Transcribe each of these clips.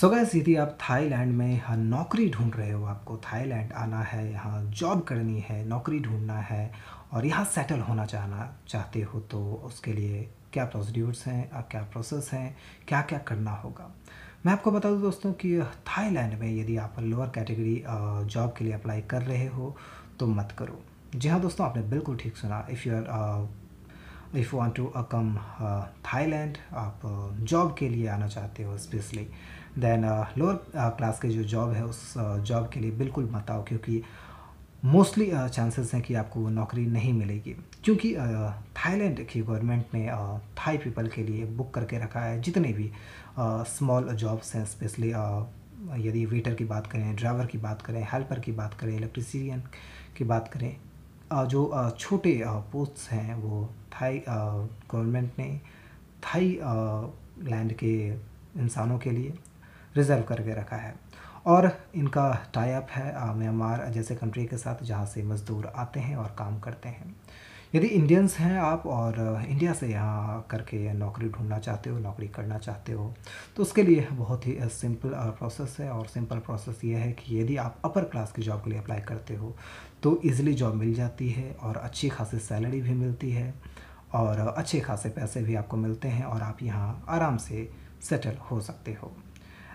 सो gas यदि आप Thailand में यहाँ नौकरी ढूंढ रहे हो आपको थाईलैंड आना है यहाँ जॉब करनी है नौकरी ढूंढना है और यहाँ सेटल होना चाहना चाहते हो तो उसके लिए क्या प्रोसीड्यूर्स हैं क्या प्रोसेस हैं क्या क्या करना होगा मैं आपको बता दूं दोस्तों कि थाईलैंड में यदि आप लोअर कैटेगरी जॉब के लिए अप्लाई कर रहे हो तो मत करो जी हाँ दोस्तों आपने बिल्कुल ठीक सुना if you are if want to come Thailand आप जॉब uh, के लिए आना चाहते हो स्पेशली देन लोअर क्लास के जो जॉब है उस जॉब uh, के लिए बिल्कुल मत आओ क्योंकि मोस्टली चांसेस uh, हैं कि आपको वो नौकरी नहीं मिलेगी क्योंकि थाईलैंड की गवर्नमेंट ने थाई पीपल के लिए बुक करके रखा है जितने भी स्मॉल जॉब्स हैं स्पेशली यदि वेटर की बात करें ड्राइवर की बात करें हेल्पर की बात करें इलेक्ट्रिसियन की बात करें जो छोटे पोस्ट्स हैं वो थाई गवर्नमेंट ने थाई लैंड के इंसानों के लिए रिज़र्व करके रखा है और इनका अप है म्यांमार जैसे कंट्री के साथ जहाँ से मज़दूर आते हैं और काम करते हैं यदि इंडियंस हैं आप और इंडिया से यहाँ करके नौकरी ढूंढना चाहते हो नौकरी करना चाहते हो तो उसके लिए बहुत ही सिंपल प्रोसेस है और सिंपल प्रोसेस ये है कि यदि आप अपर क्लास की जॉब के लिए अप्लाई करते हो तो ईज़िली जॉब मिल जाती है और अच्छी खासी सैलरी भी मिलती है और अच्छे खासे पैसे भी आपको मिलते हैं और आप यहाँ आराम से सेटल हो सकते हो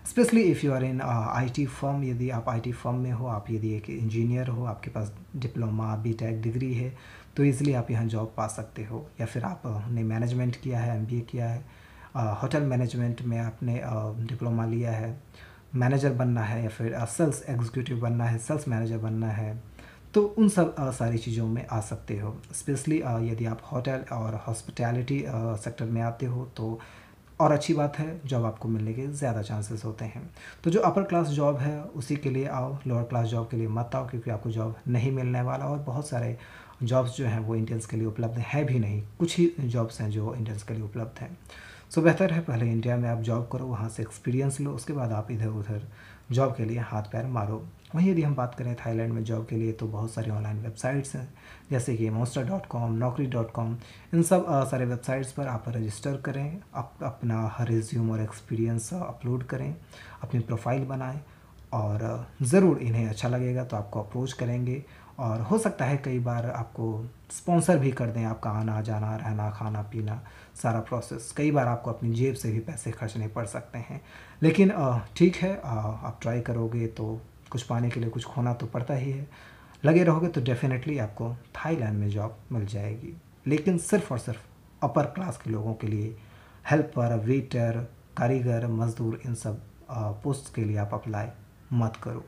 specially if you are in IT firm यदि आप आईटी फर्म में हो आप यदि एक इंजीनियर हो आपके पास डिप्लोमा बीटेक डिग्री है तो ईज़िली आप यहाँ जॉब पा सकते हो या फिर आपने uh, मैनेजमेंट किया है एमबीए किया है होटल uh, मैनेजमेंट में आपने डिप्लोमा uh, लिया है मैनेजर बनना है या फिर सेल्स एग्जीक्यूटिव बनना है सेल्स मैनेजर बनना है तो उन सब uh, सारी चीज़ों में आ सकते हो स्पेशली यदि आप होटल और हॉस्पिटैलिटी सेक्टर में आते हो तो और अच्छी बात है जॉब आपको मिलने के ज़्यादा चांसेस होते हैं तो जो अपर क्लास जॉब है उसी के लिए आओ लोअर क्लास जॉब के लिए मत आओ क्योंकि आपको जॉब नहीं मिलने वाला और बहुत सारे जॉब्स जो हैं वो इंडियंस के लिए उपलब्ध है भी नहीं कुछ ही जॉब्स हैं जो इंडियंस के लिए उपलब्ध हैं सो बेहतर है पहले इंडिया में आप जॉब करो वहाँ से एक्सपीरियंस लो उसके बाद आप इधर उधर जॉब के लिए हाथ पैर मारो वहीं यदि हम बात करें थाईलैंड में जॉब के लिए तो बहुत सारी ऑनलाइन वेबसाइट्स हैं जैसे कि monster dot com Naukri dot com इन सब सारे वेबसाइट्स पर आप रजिस्टर करें अप, अपना रिज्यूम और एक्सपीरियंस अपलोड करें अपनी प्रोफाइल बनाएं और ज़रूर इन्हें अच्छा लगेगा तो आपको अप्रोच करेंगे और हो सकता है कई बार आपको स्पॉन्सर भी कर दें आपका आना जाना रहना खाना पीना सारा प्रोसेस कई बार आपको अपनी जेब से भी पैसे खर्चने पड़ सकते हैं लेकिन ठीक है आप ट्राई करोगे तो कुछ पाने के लिए कुछ खोना तो पड़ता ही है लगे रहोगे तो डेफिनेटली आपको थाईलैंड में जॉब मिल जाएगी लेकिन सिर्फ और सिर्फ अपर क्लास के लोगों के लिए हेल्पर वेटर कारीगर मज़दूर इन सब पोस्ट के लिए आप अप्लाई मत करो